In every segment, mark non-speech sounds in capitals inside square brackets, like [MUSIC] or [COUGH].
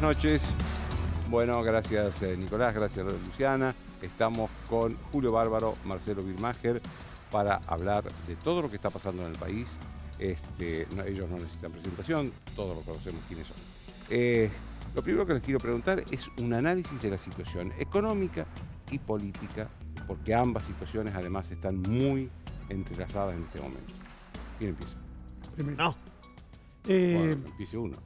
noches. Bueno, gracias eh, Nicolás, gracias Luciana. Estamos con Julio Bárbaro, Marcelo Birmacher, para hablar de todo lo que está pasando en el país. Este, ellos no necesitan presentación, todos lo conocemos quiénes son. Eh, lo primero que les quiero preguntar es un análisis de la situación económica y política, porque ambas situaciones además están muy entrelazadas en este momento. ¿Quién empieza? Primero. Eh, empiece uno.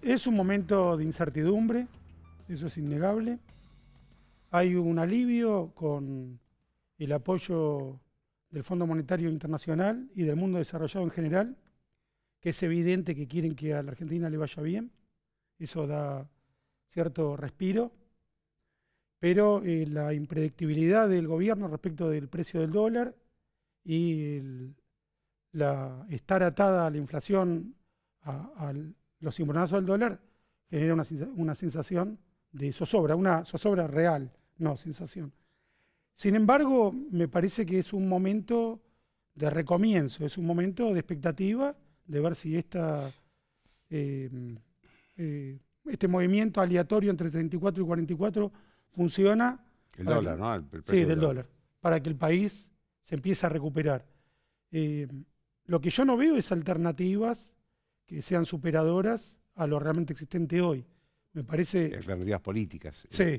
Es, un momento de incertidumbre, eso es innegable. Hay un alivio con el apoyo del Fondo Monetario Internacional y del mundo desarrollado en general, que es evidente que quieren que a la Argentina le vaya bien. Eso da cierto respiro. Pero eh, la impredictibilidad del gobierno respecto del precio del dólar y la, estar atada a la inflación, al, los cimbronazos del dólar genera una, sensación de zozobra, una zozobra real, no sensación. Sin embargo, me parece que es un momento de recomienzo, es un momento de expectativa de ver si esta, em, eh, este movimiento aleatorio entre 34 y 44 funciona. El dólar, ¿no? sí, del dólar. Para que el país se empiece a recuperar. Em, lo que yo no veo es alternativas que sean superadoras a lo realmente existente hoy. Me parece... Alternativas políticas, sí,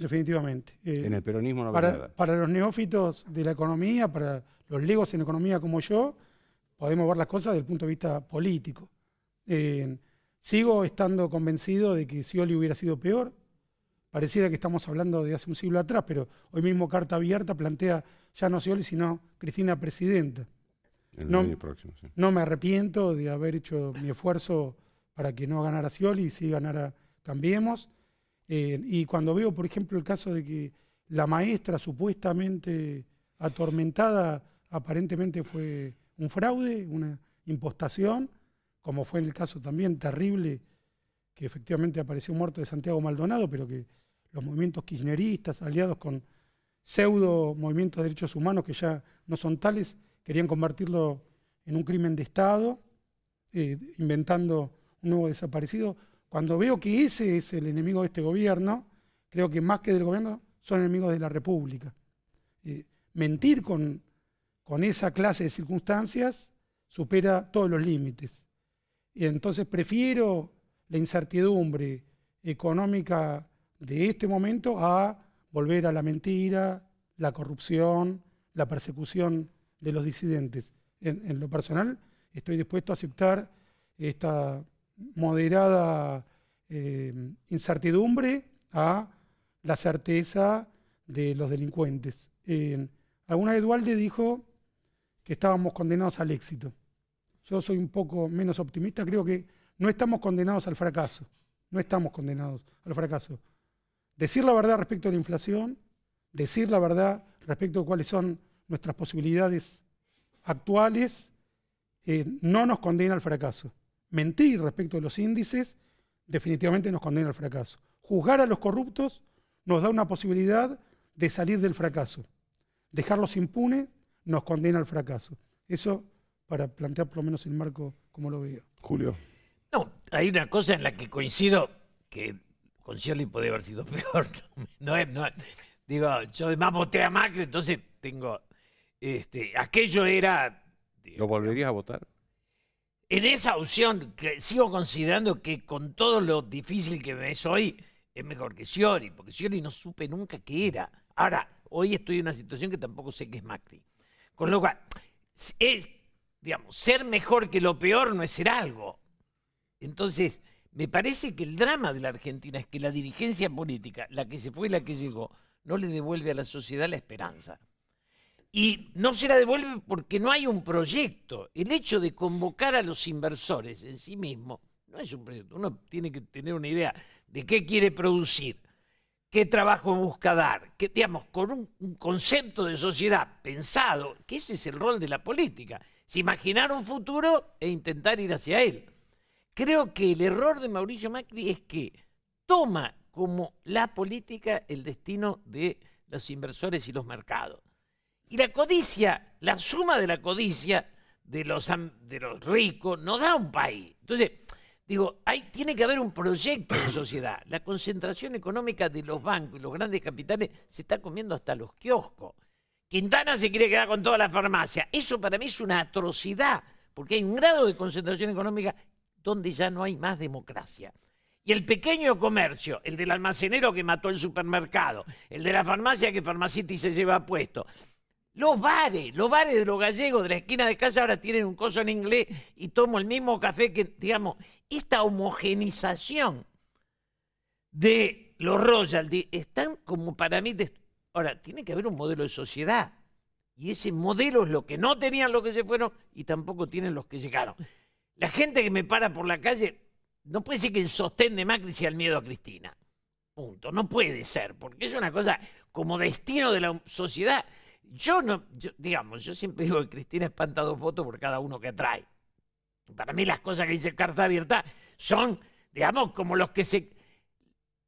definitivamente. Eh, en el peronismo no para, Para los neófitos de la economía, para los legos en economía como yo, podemos ver las cosas desde el punto de vista político. Eh, sigo estando convencido de que Sioli hubiera sido peor. Pareciera que estamos hablando de hace un siglo atrás, pero hoy mismo Carta Abierta plantea ya no Scioli, sino Cristina Presidenta no, me arrepiento de haber hecho mi esfuerzo para que no ganara Scioli y si ganara Cambiemos. Eh, y cuando veo, por ejemplo, el caso de que la maestra supuestamente atormentada aparentemente fue un fraude, una impostación, como fue el caso también terrible que efectivamente apareció muerto de Santiago Maldonado, pero que los movimientos kirchneristas, aliados con pseudo movimientos de derechos humanos que ya no son tales, Querían convertirlo en un crimen de Estado, eh, inventando un nuevo desaparecido. Cuando veo que ese es el enemigo de este gobierno, creo que más que del gobierno son enemigos de la República. Eh, mentir con, con esa clase de circunstancias supera todos los límites. Y entonces prefiero la incertidumbre económica de este momento a volver a la mentira, la corrupción, la persecución de los disidentes. En, lo personal, estoy dispuesto a aceptar esta moderada eh, incertidumbre a la certeza de los delincuentes. alguna vez Dualde dijo que estábamos condenados al éxito. Yo soy un poco menos optimista, creo que no estamos condenados al fracaso, no estamos condenados al fracaso. Decir la verdad respecto a la inflación, decir la verdad respecto a cuáles son nuestras posibilidades actuales eh, no nos condena al fracaso. Mentir respecto de los índices definitivamente nos condena al fracaso. Juzgar a los corruptos nos da una posibilidad de salir del fracaso. Dejarlos impunes nos condena al fracaso. Eso para plantear por lo menos el marco como lo veo. Julio. No, hay una cosa en la que coincido que con Shirley puede haber sido [LAUGHS] peor. No, no, digo, yo además voté a Macri, entonces tengo este, aquello era... ¿Lo volverías a votar? En esa opción, que sigo considerando que con todo lo difícil que me es hoy, es mejor que Sciori, porque Sciori no supe nunca qué era. Ahora, hoy estoy en una situación que tampoco sé qué es Macri. Con lo cual, es, digamos, ser mejor que lo peor no es ser algo. Entonces, me parece que el drama de la Argentina es que la dirigencia política, la que se fue y la que llegó, no le devuelve a la sociedad la esperanza y no se la devuelve porque no hay un proyecto. El hecho de convocar a los inversores en sí mismo no es un proyecto. Uno tiene que tener una idea de qué quiere producir, qué trabajo busca dar, que, digamos, con un, concepto de sociedad pensado, que ese es el rol de la política, es imaginar un futuro e intentar ir hacia él. Creo que el error de Mauricio Macri es que toma como la política el destino de los inversores y los mercados. Y la codicia, la suma de la codicia de los, de los ricos no da un país. Entonces, digo, ahí tiene que haber un proyecto de sociedad. La concentración económica de los bancos y los grandes capitales se está comiendo hasta los kioscos. Quintana se quiere quedar con toda la farmacia. Eso para mí es una atrocidad, porque hay un grado de concentración económica donde ya no hay más democracia. Y el pequeño comercio, el del almacenero que mató el supermercado, el de la farmacia que y se lleva puesto, los bares, los bares de los gallegos de la esquina de casa ahora tienen un coso en inglés y tomo el mismo café que, digamos, esta homogenización de los royalties están como para mí... Ahora, tiene que haber un modelo de sociedad y ese modelo es lo que no tenían los que se fueron y tampoco tienen los que llegaron. La gente que me para por la calle, no puede ser que el sostén de Macri sea el miedo a Cristina. Punto. No puede ser, porque es una cosa como destino de la sociedad yo no, digamos, yo siempre digo que Cristina espanta dos votos por cada uno que trae. Para mí las cosas que dice carta abierta son, digamos, como los que se...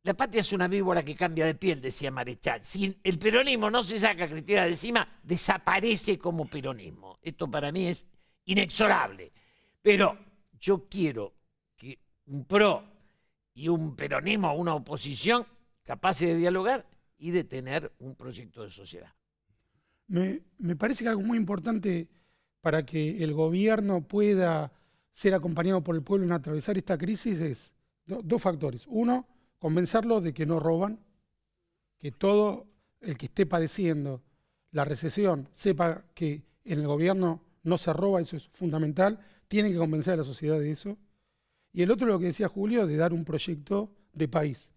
La patria es una víbora que cambia de piel, decía Marechal. Si el peronismo no se saca a Cristina de encima, desaparece como peronismo. Esto para mí es inexorable. Pero yo quiero que un PRO y un peronismo, una oposición, capaces de dialogar y de tener un proyecto de sociedad. Me, parece que algo muy importante para que el gobierno pueda ser acompañado por el pueblo en atravesar esta crisis es dos factores. Uno, convencerlo de que no roban, que todo el que esté padeciendo la recesión sepa que en el gobierno no se roba, eso es fundamental, tiene que convencer a la sociedad de eso. Y el otro, lo que decía Julio, de dar un proyecto de país.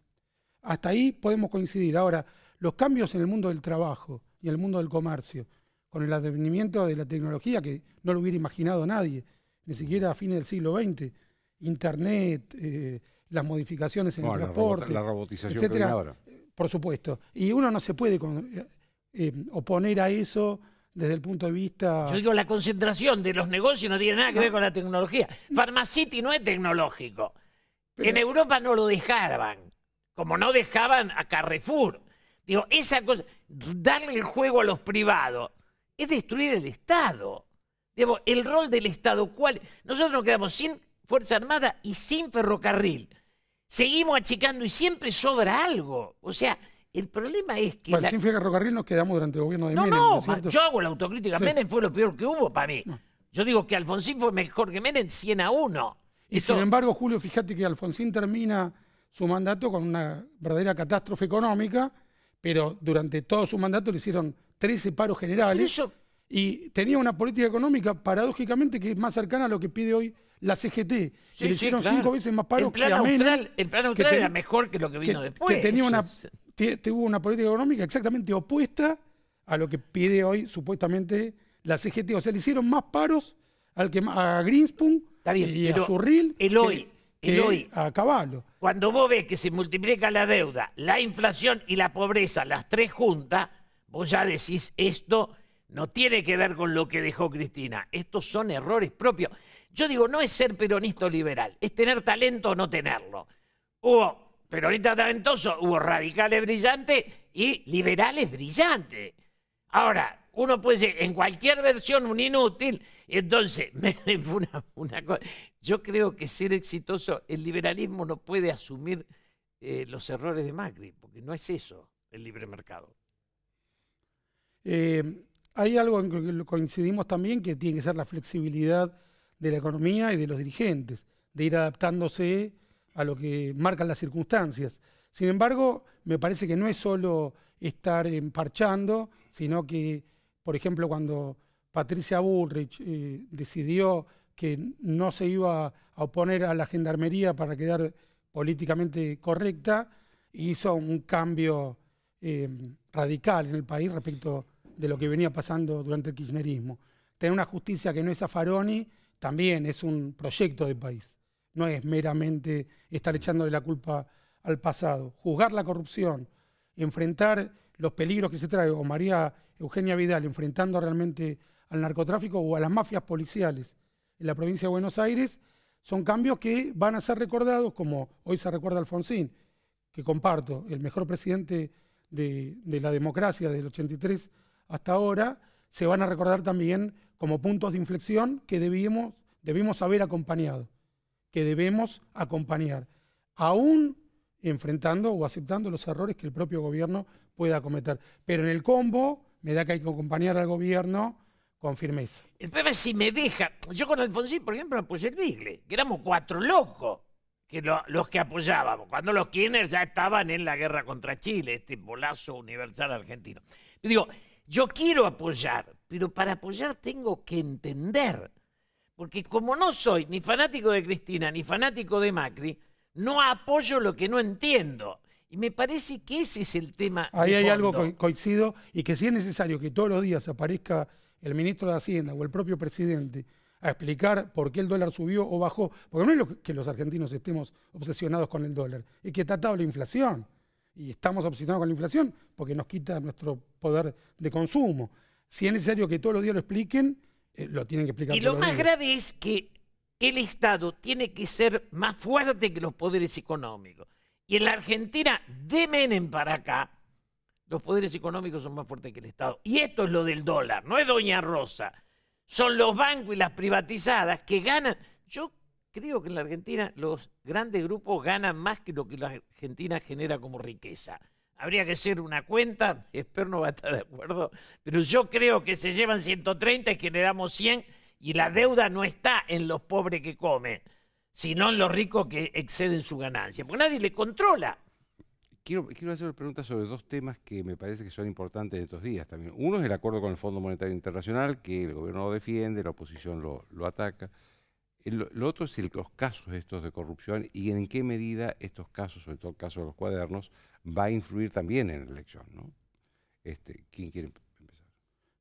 Hasta ahí podemos coincidir. Ahora, los cambios en el mundo del trabajo, y el mundo del comercio. Con el advenimiento de la tecnología, que no lo hubiera imaginado nadie, ni siquiera a fines del siglo XX, Internet, eh, las modificaciones en el transporte, la, robotización etcétera, por supuesto. Y uno no se puede eh, eh, oponer a eso desde el punto de vista. Yo digo, la concentración de los negocios no tiene nada que ver con la tecnología. Pharmacity no es tecnológico. En Europa no lo dejaban, como no dejaban a Carrefour. Digo, esa cosa, darle el juego a los privados, es destruir el Estado. Digo, el rol del Estado, ¿cuál? Nosotros nos quedamos sin Fuerza Armada y sin ferrocarril. Seguimos achicando y siempre sobra algo. O sea, el problema es que. Bueno, sin ferrocarril nos quedamos durante el gobierno de no, No, no, yo hago la autocrítica. Menem fue lo peor que hubo para mí. Yo digo que Alfonsín fue mejor que Menem 100 a 1. Y sin embargo, Julio, fíjate que Alfonsín termina su mandato con una verdadera catástrofe económica pero durante todo su mandato le hicieron 13 paros generales y tenía una política económica paradójicamente que es más cercana a lo que pide hoy la CGT, le hicieron cinco veces más paros que El plan austral era mejor que lo que vino después. Que tenía una, tuvo una política económica exactamente opuesta a lo que pide hoy supuestamente la CGT. O sea, le hicieron más paros al que, a Greenspun y a Surril. El hoy, y hoy, Cuando vos ves que se multiplica la deuda, la inflación y la pobreza, las tres juntas, vos ya decís esto no tiene que ver con lo que dejó Cristina. Estos son errores propios. Yo digo, no es ser peronista o liberal, es tener talento o no tenerlo. Hubo peronistas talentosos, hubo radicales brillantes y liberales brillantes. Ahora, uno puede decir, en cualquier versión, un inútil. Entonces, [LAUGHS] una, yo creo que ser exitoso, el liberalismo no puede asumir eh, los errores de Macri, porque no es eso el libre mercado. Eh, hay algo en que coincidimos también que tiene que ser la flexibilidad de la economía y de los dirigentes, de ir adaptándose a lo que marcan las circunstancias. Sin embargo, me parece que no es solo estar emparchando, sino que por ejemplo, cuando Patricia Bullrich eh, decidió que no se iba a oponer a la gendarmería para quedar políticamente correcta, hizo un cambio eh, radical en el país respecto de lo que venía pasando durante el kirchnerismo. Tener una justicia que no es afaroni también es un proyecto de país. No es meramente estar echando de la culpa al pasado. Juzgar la corrupción, enfrentar los peligros que se trae, o María Eugenia Vidal, enfrentando realmente al narcotráfico o a las mafias policiales en la provincia de Buenos Aires, son cambios que van a ser recordados, como hoy se recuerda Alfonsín, que comparto, el mejor presidente de, la democracia del 83 hasta ahora, se van a recordar también como puntos de inflexión que debemos debimos haber acompañado, que debemos acompañar, aún enfrentando o aceptando los errores que el propio gobierno pueda cometer. Pero en el combo me da que hay que acompañar al gobierno con firmeza. El problema es si me deja. Yo con Alfonsín, por ejemplo, apoyé el Bigle, que éramos cuatro locos que los que apoyábamos, cuando los Kirchner ya estaban en la guerra contra Chile, este bolazo universal argentino. Yo digo, yo quiero apoyar, pero para apoyar tengo que entender. Porque como no soy ni fanático de Cristina ni fanático de Macri, no apoyo lo que no entiendo. Y me parece que ese es el tema. Ahí hay algo coincido y que si es necesario que todos los días aparezca el ministro de Hacienda o el propio presidente a explicar por qué el dólar subió o bajó, porque no es que los argentinos estemos obsesionados con el dólar, es que está la inflación y estamos obsesionados con la inflación porque nos quita nuestro poder de consumo. Si es necesario que todos los días lo expliquen, eh, lo tienen que explicar. Y lo más grave es que el Estado tiene que ser más fuerte que los poderes económicos. Y en la Argentina, de Menem para acá, los poderes económicos son más fuertes que el Estado. Y esto es lo del dólar, no es Doña Rosa. Son los bancos y las privatizadas que ganan. Yo creo que en la Argentina los grandes grupos ganan más que lo que la Argentina genera como riqueza. Habría que hacer una cuenta, [LAUGHS] espero no va a estar de acuerdo, pero yo creo que se llevan 130 y generamos 100 y la deuda no está en los pobres que comen sino en los ricos que exceden su ganancia, porque nadie le controla. Quiero, hacer una pregunta sobre dos temas que me parece que son importantes de estos días también. Uno es el acuerdo con el Fondo Monetario Internacional, que el gobierno lo defiende, la oposición lo, ataca. El, lo otro es los casos estos de corrupción y en qué medida estos casos, sobre todo el caso de los cuadernos, va a influir también en la elección. ¿no? Este, ¿Quién quiere empezar?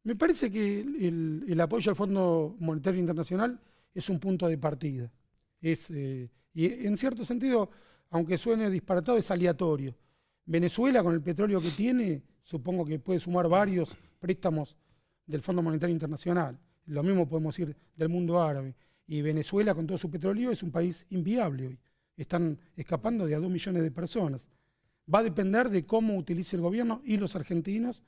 Me parece que el, el apoyo al Fondo Monetario Internacional es un punto de partida. Eh, y en cierto sentido, aunque suene disparatado, es aleatorio. Venezuela, con el petróleo que tiene, supongo que puede sumar varios préstamos del Fondo Monetario Lo mismo podemos decir del mundo árabe. Y Venezuela, con todo su petróleo, es un país inviable hoy. Están escapando de a dos millones de personas. Va a depender de cómo utilice el gobierno y los argentinos,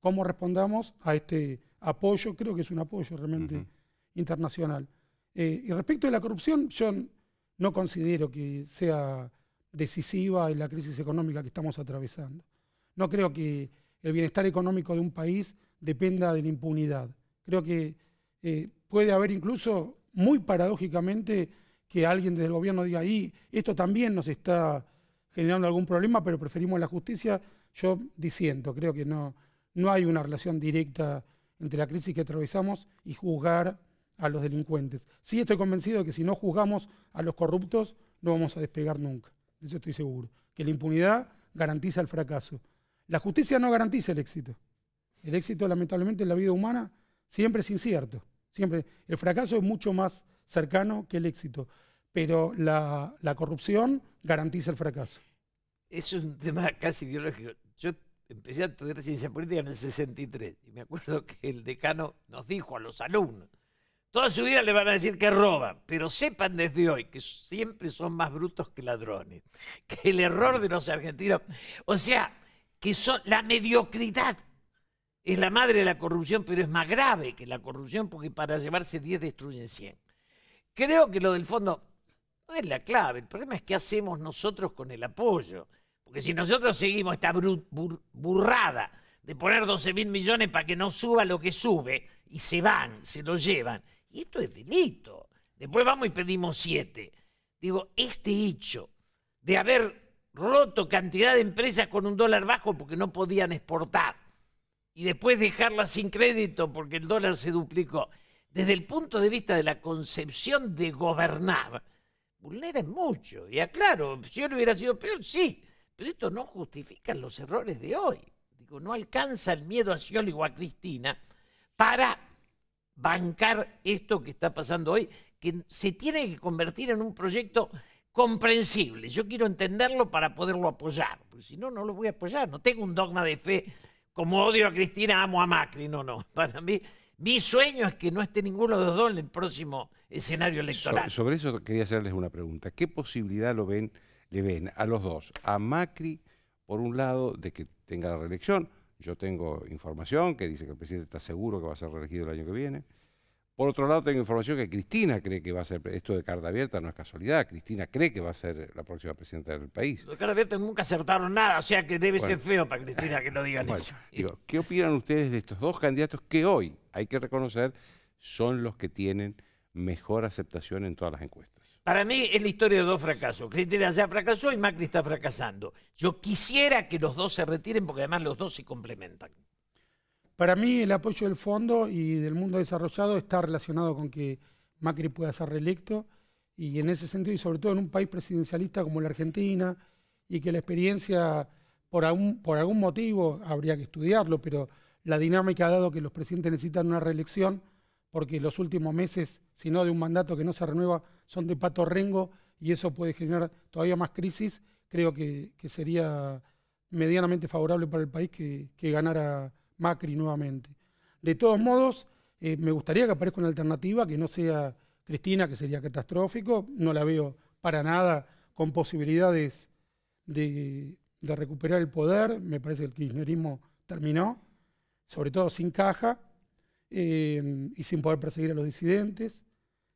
cómo respondamos a este apoyo. Creo que es un apoyo realmente internacional. Eh, y respecto de la corrupción, yo no considero que sea decisiva en la crisis económica que estamos atravesando. No creo que el bienestar económico de un país dependa de la impunidad. Creo que eh, puede haber incluso, muy paradójicamente, que alguien desde el gobierno diga, y esto también nos está generando algún problema, pero preferimos la justicia. Yo disiento, creo que no, no hay una relación directa entre la crisis que atravesamos y juzgar a los delincuentes. Sí estoy convencido de que si no juzgamos a los corruptos, no vamos a despegar nunca. De eso estoy seguro. Que la impunidad garantiza el fracaso. La justicia no garantiza el éxito. El éxito, lamentablemente, en la vida humana siempre es incierto. Siempre. El fracaso es mucho más cercano que el éxito. Pero la, la corrupción garantiza el fracaso. Es un tema casi ideológico. Yo empecé a estudiar ciencia política en el 63 y me acuerdo que el decano nos dijo a los alumnos, Toda su vida le van a decir que roban, pero sepan desde hoy que siempre son más brutos que ladrones, [LAUGHS] que el error de los argentinos, o sea, que son la mediocridad. Es la madre de la corrupción, pero es más grave que la corrupción porque para llevarse 10 destruyen 100. Creo que lo del fondo no es la clave, el problema es qué hacemos nosotros con el apoyo. Porque si nosotros seguimos esta burrada de poner 12 mil millones para que no suba lo que sube y se van, se lo llevan, y esto es delito. Después vamos y pedimos siete. Digo, este hecho de haber roto cantidad de empresas con un dólar bajo porque no podían exportar y después dejarlas sin crédito porque el dólar se duplicó, desde el punto de vista de la concepción de gobernar, vulnera mucho. Y aclaro, si yo no hubiera sido peor, sí, pero esto no justifica los errores de hoy. Digo, no alcanza el miedo a Scioli o a Cristina para bancar esto que está pasando hoy, que se tiene que convertir en un proyecto comprensible. Yo quiero entenderlo para poderlo apoyar, porque si no, no lo voy a apoyar. No tengo un dogma de fe como odio a Cristina, amo a Macri. No, no. [LAUGHS] Para mí, mi sueño es que no esté ninguno de los dos en el próximo escenario electoral. sobre eso quería hacerles una pregunta. ¿Qué posibilidad lo ven, le ven a los dos? A Macri, por un lado, de que tenga la reelección, yo tengo información que dice que el presidente está seguro que va a ser reelegido el año que viene. Por otro lado, tengo información que Cristina cree que va a ser, esto de carta abierta no es casualidad, Cristina cree que va a ser la próxima presidenta del país. Los carta abierta nunca acertaron nada, o sea que debe ser feo para Cristina que no digan eso. ¿Qué opinan ustedes de estos dos candidatos que hoy, hay que reconocer, son los que tienen mejor aceptación en todas las encuestas? Para mí es la historia de dos fracasos. Cristina ya fracasó y Macri está fracasando. Yo quisiera que los dos se retiren porque además los dos se complementan. Para mí el apoyo del fondo y del mundo desarrollado está relacionado con que Macri pueda ser reelecto y en ese sentido y sobre todo en un país presidencialista como la Argentina y que la experiencia por algún, por algún motivo habría que estudiarlo, pero la dinámica ha dado que los presidentes necesitan una reelección porque los últimos meses, si no de un mandato que no se renueva, son de pato rengo y eso puede generar todavía más crisis, creo que, sería medianamente favorable para el país que, ganara Macri nuevamente. De todos modos, eh, me gustaría que aparezca una alternativa que no sea Cristina, que sería catastrófico, no la veo para nada con posibilidades de, de recuperar el poder, me parece que el kirchnerismo terminó, sobre todo sin caja, Em, y sin poder perseguir a los disidentes.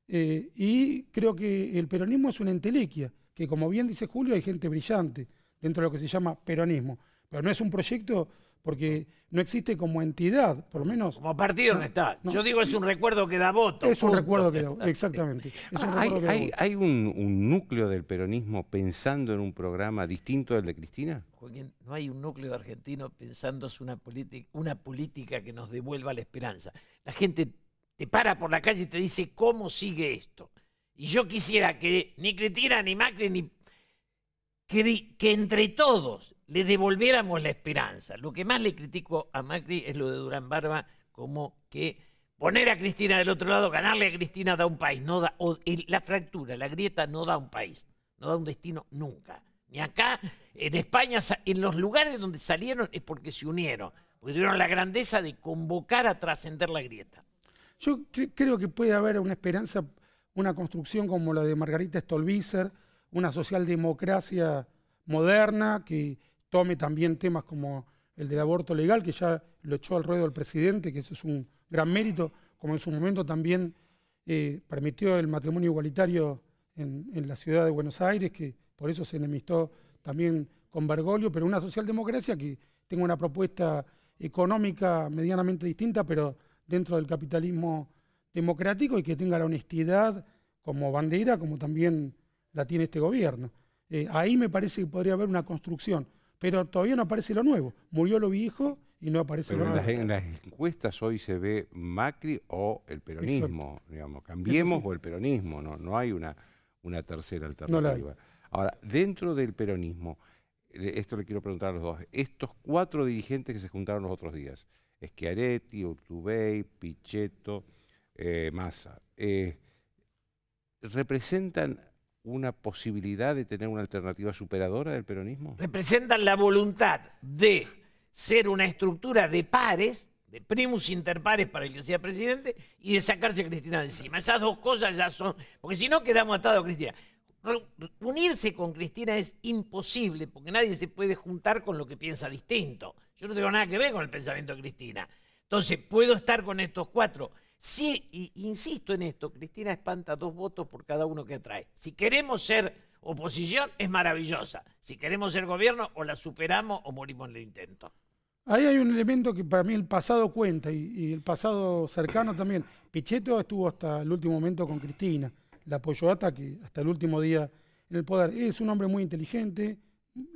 Eh, y creo que el peronismo es una entelequia, que como bien dice Julio, hay gente brillante dentro de lo que se llama peronismo, pero no es un proyecto porque no existe como entidad, por lo menos. Como partido no, está. Yo digo, es un recuerdo que da voto. Es un recuerdo que da exactamente. Ah, ¿Hay, un, núcleo del peronismo pensando en un programa distinto al de Cristina? no hay un núcleo argentino pensando una, una política que nos devuelva la esperanza. La gente te para por la calle y te dice, ¿cómo sigue esto? Y yo quisiera que ni Cristina, ni Macri, ni... que entre todos le devolviéramos la esperanza. Lo que más le critico a Macri es lo de Durán Barba, como que poner a Cristina del otro lado, ganarle a Cristina da un país, no da, la fractura, la grieta no da un país, no da un destino nunca. Ni acá, en España, en los lugares donde salieron es porque se unieron, porque tuvieron la grandeza de convocar a trascender la grieta. Yo creo que puede haber una esperanza, una construcción como la de Margarita Stolbizer, una socialdemocracia moderna que tome también temas como el del aborto legal, que ya lo echó al ruedo el presidente, que eso es un gran mérito, como en su momento también eh, permitió el matrimonio igualitario en, la ciudad de Buenos Aires, que por eso se enemistó también con Bergoglio, pero una socialdemocracia que tenga una propuesta económica medianamente distinta, pero dentro del capitalismo democrático y que tenga la honestidad como bandera, como también la tiene este gobierno. Eh, ahí me parece que podría haber una construcción pero todavía no aparece lo nuevo. Murió lo viejo y no aparece lo nuevo. Las, en las encuestas hoy se ve Macri o el peronismo, digamos, cambiemos o el peronismo, no, no hay una, una tercera alternativa. Ahora, dentro del peronismo, eh, esto le quiero preguntar a los dos, estos cuatro dirigentes que se juntaron los otros días, Schiaretti, Urtubey, Pichetto, eh, Massa, eh, ¿representan una posibilidad de tener una alternativa superadora del peronismo? Representan la voluntad de ser una estructura de pares, de primus inter pares para el que sea presidente, y de sacarse a Cristina de encima. Esas dos cosas ya son, porque si no quedamos atados a Cristina. Unirse con Cristina es imposible, porque nadie se puede juntar con lo que piensa distinto. Yo no tengo nada que ver con el pensamiento de Cristina. Entonces, puedo estar con estos cuatro Sí, insisto en esto, Cristina espanta dos votos por cada uno que trae. Si queremos ser oposición, es maravillosa. Si queremos ser gobierno, o la superamos o morimos en el intento. Ahí hay un elemento que para mí el pasado cuenta y, el pasado cercano también. Pichetto estuvo hasta el último momento con Cristina, la apoyó hasta, que, hasta el último día en el poder. Es un hombre muy inteligente,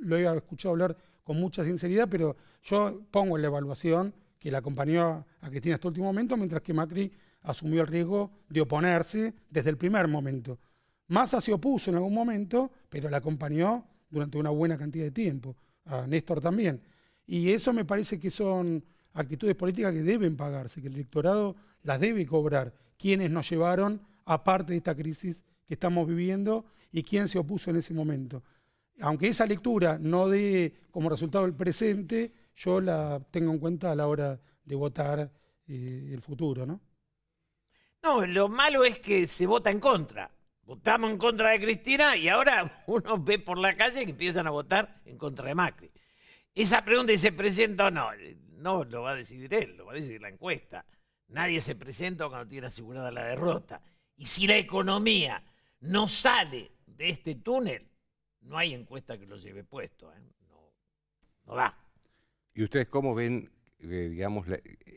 lo he escuchado hablar con mucha sinceridad, pero yo pongo en la evaluación que la acompañó a Cristina hasta el último momento, mientras que Macri asumió el riesgo de oponerse desde el primer momento. Massa se opuso en algún momento, pero la acompañó durante una buena cantidad de tiempo, a Néstor también. Y eso me parece que son actitudes políticas que deben pagarse, que el electorado las debe cobrar. Quienes nos llevaron aparte de esta crisis que estamos viviendo y quién se opuso en ese momento aunque esa lectura no dé como resultado el presente, yo la tengo en cuenta a la hora de votar eh, el futuro, ¿no? No, lo malo es que se vota en contra. Votamos en contra de Cristina y ahora [LAUGHS] uno ve por la calle que empiezan a votar en contra de Macri. Esa pregunta ¿y se presenta o no, no lo va a decidir él, lo va a decidir la encuesta. Nadie se presenta cuando tiene asegurada la derrota. Y si la economía no sale de este túnel, no hay encuesta que lo lleve puesto, ¿eh? no, no da. ¿Y ustedes cómo ven, eh, digamos,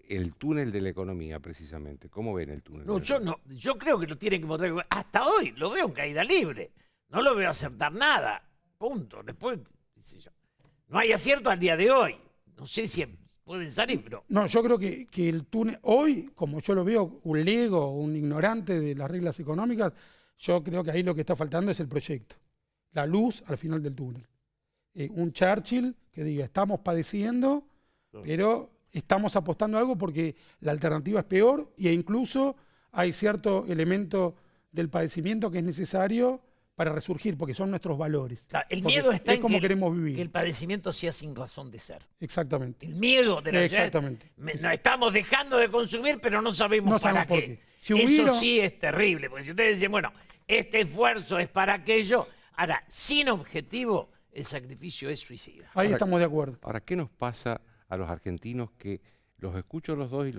el túnel de la economía precisamente? ¿Cómo ven el túnel? No, yo, no, yo creo que lo tienen que mostrar. Hasta hoy lo veo en caída libre. No lo veo acertar nada. Punto. Después, No hay acierto al día de hoy. No sé si pueden salir, pero... No, yo creo que, que el túnel, hoy, como yo lo veo, un lego, un ignorante de las reglas económicas, yo creo que ahí lo que está faltando es el proyecto la luz al final del túnel. Eh, un Churchill que diga, estamos padeciendo, pero estamos apostando a algo porque la alternativa es peor e incluso hay cierto elemento del padecimiento que es necesario para resurgir, porque son nuestros valores. el miedo está que, queremos vivir. el padecimiento sea sin razón de ser. Exactamente. El miedo de la Exactamente. estamos dejando de consumir, pero no sabemos para qué. Eso sí es terrible, porque si ustedes dicen, bueno, este esfuerzo es para aquello, Ahora, sin objetivo, el sacrificio es suicida. Ahí estamos de acuerdo. Ahora, ¿qué nos pasa a los argentinos que los escucho los dos y,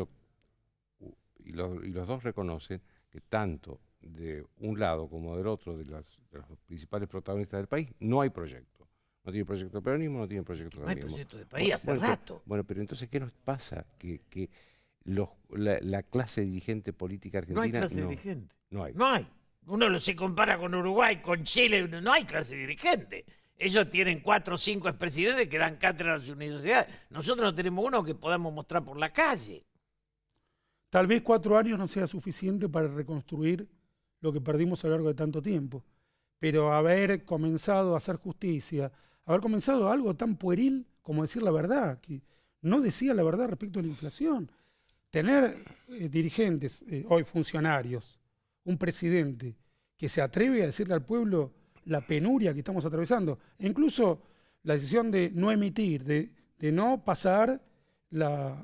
y, los dos reconocen que tanto de un lado como del otro de, los principales protagonistas del país no hay proyecto? No tiene proyecto de peronismo, no tiene proyecto de No hay proyecto de país, bueno, hace bueno, Pero, entonces, ¿qué nos pasa? Que, la, clase dirigente política argentina... No hay clase dirigente. No hay. No hay. Uno lo se compara con Uruguay, con Chile, no hay clase dirigente. Ellos tienen cuatro o cinco expresidentes que dan cátedra a las universidad. Nosotros no tenemos uno que podamos mostrar por la calle. Tal vez cuatro años no sea suficiente para reconstruir lo que perdimos a lo largo de tanto tiempo. Pero haber comenzado a hacer justicia, haber comenzado algo tan pueril como decir la verdad, que no decía la verdad respecto a la inflación. Tener eh, dirigentes, eh, hoy funcionarios, un presidente que se atreve a decirle al pueblo la penuria que estamos atravesando, e incluso la decisión de no emitir, de, no pasar la,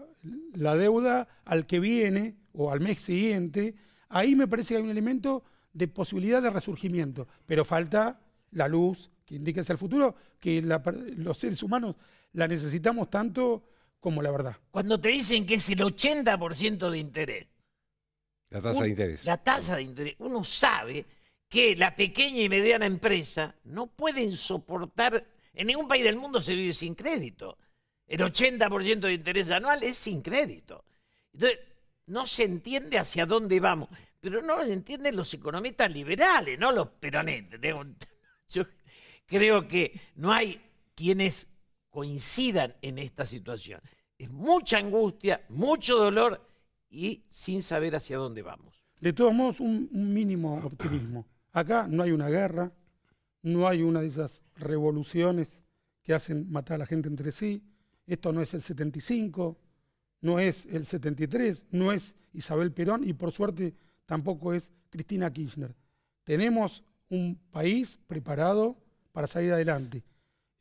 deuda al que viene o al mes siguiente, ahí me parece que hay un elemento de posibilidad de resurgimiento, pero falta la luz que indique hacia el futuro, que los seres humanos la necesitamos tanto como la verdad. Cuando te dicen que es el 80% de interés, la tasa de interés. La tasa de interés. Uno sabe que la pequeña y mediana empresa no pueden soportar, en ningún país del mundo se vive sin crédito. El 80% de interés anual es sin crédito. Entonces, no se entiende hacia dónde vamos, pero no lo entienden los economistas liberales, no los peronistas. [LAUGHS] Yo creo que no hay quienes coincidan en esta situación. Es mucha angustia, mucho dolor y sin saber hacia dónde vamos. De todos modos, un, mínimo optimismo. Acá no hay una guerra, no hay una de esas revoluciones que hacen matar a la gente entre sí. Esto no es el 75, no es el 73, no es Isabel Perón y por suerte tampoco es Cristina Kirchner. Tenemos un país preparado para salir adelante.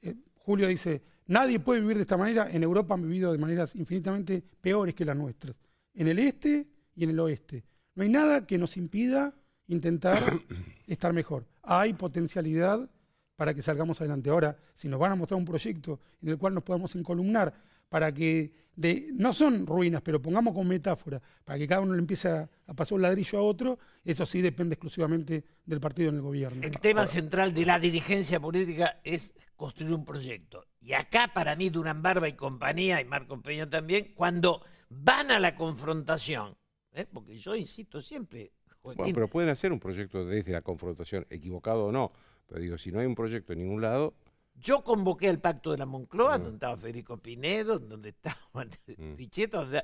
Eh, Julio dice, nadie puede vivir de esta manera, en Europa han vivido de maneras infinitamente peores que las nuestras en el este y en el oeste. No hay nada que nos impida intentar [COUGHS] estar mejor. Hay potencialidad para que salgamos adelante. Ahora, si nos van a mostrar un proyecto en el cual nos podamos encolumnar para que, no son ruinas, pero pongamos con metáfora, para que cada uno le empiece a, pasar un ladrillo a otro, eso sí depende exclusivamente del partido en el gobierno. El tema central de la dirigencia política es construir un proyecto. Y acá, para mí, Durán Barba y compañía, y Marco Peña también, cuando van a la confrontación, ¿eh? porque yo insisto siempre... bueno, pero pueden hacer un proyecto desde la confrontación, equivocado o no, pero digo, si no hay un proyecto en ningún lado... Yo convoqué al pacto de la Moncloa, mm. donde estaba Federico Pinedo, donde estaba Vichetto, [LAUGHS] mm.